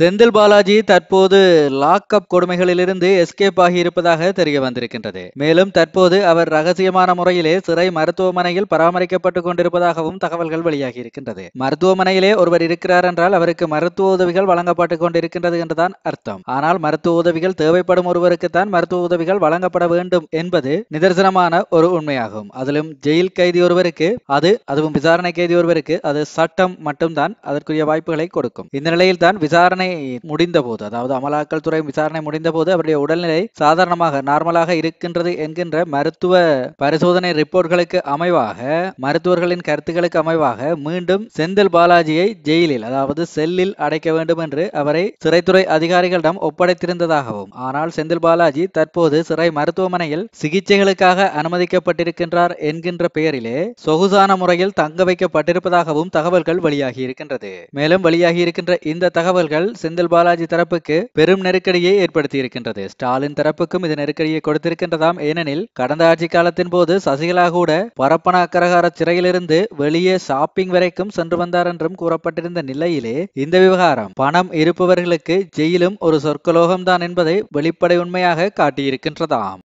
செந்தில் பாலாஜி தற்போது lockup கொடுமைகளிலிருந்து escape ஆகி இருப்பதாக தெரிய வந்திருக்கின்றது மேலும் தற்போது அவர் ரகசியமான முறையிலே சிறை மருத்துவமனையில் பராமரிக்கப்பட்டு கொண்டிருப்பதாகவும் தகவல்கள் வெளியாகி இருக்கின்றது மருத்துவமனையிலே ஒருவர் இருக்கிறார் என்றால் அவருக்கு மருத்துவ உதவிகள் வழங்கப்பட்டு கொண்டிருக்கின்றது என்றுதான் அர்த்தம் ஆனால் மருத்துவ உதவிகள் தேவைப்படும் ஒருவருக்குத்தான் மருத்துவ உதவிகள் வழங்கப்பட வேண்டும் என்பது நிதர்சனமான ஒரு உண்மையாகும் அதிலும் ஜெயில் கைதி ஒருவருக்கு அது அதுவும் விசாரணை கைதி ஒருவருக்கு அது சட்டம் மட்டும்தான் அதற்குரிய வாய்ப்புகளை கொடுக்கும் இந்த நிலையில் தான் விசாரணை விசாரணை முடிந்த போது அதாவது அமலாக்கல் துறை விசாரணை முடிந்த போது அவருடைய உடல்நிலை சாதாரணமாக நார்மலாக இருக்கின்றது என்கின்ற மருத்துவ பரிசோதனை ரிப்போர்ட்களுக்கு அமைவாக மருத்துவர்களின் கருத்துக்களுக்கு அமைவாக மீண்டும் செந்தில் பாலாஜியை ஜெயிலில் அதாவது செல்லில் அடைக்க வேண்டும் என்று அவரை சிறைத்துறை அதிகாரிகளிடம் ஒப்படைத்திருந்ததாகவும் ஆனால் செந்தில் பாலாஜி தற்போது சிறை மருத்துவமனையில் சிகிச்சைகளுக்காக அனுமதிக்கப்பட்டிருக்கின்றார் என்கின்ற பெயரிலே சொகுசான முறையில் தங்க வைக்கப்பட்டிருப்பதாகவும் தகவல்கள் வெளியாகி இருக்கின்றது மேலும் வெளியாகி இருக்கின்ற இந்த தகவல்கள் செந்தில் பாலாஜி தரப்புக்கு பெரும் நெருக்கடியை ஏற்படுத்தியிருக்கின்றது ஸ்டாலின் தரப்புக்கும் இது நெருக்கடியை கொடுத்திருக்கின்றதாம் ஏனெனில் கடந்த ஆட்சி காலத்தின் போது சசிகலா கூட பரப்பன அக்கரகார சிறையிலிருந்து வெளியே ஷாப்பிங் வரைக்கும் சென்று வந்தார் என்றும் கூறப்பட்டிருந்த நிலையிலே இந்த விவகாரம் பணம் இருப்பவர்களுக்கு ஜெயிலும் ஒரு சொற்கலோகம்தான் என்பதை வெளிப்படை உண்மையாக காட்டியிருக்கின்றதாம்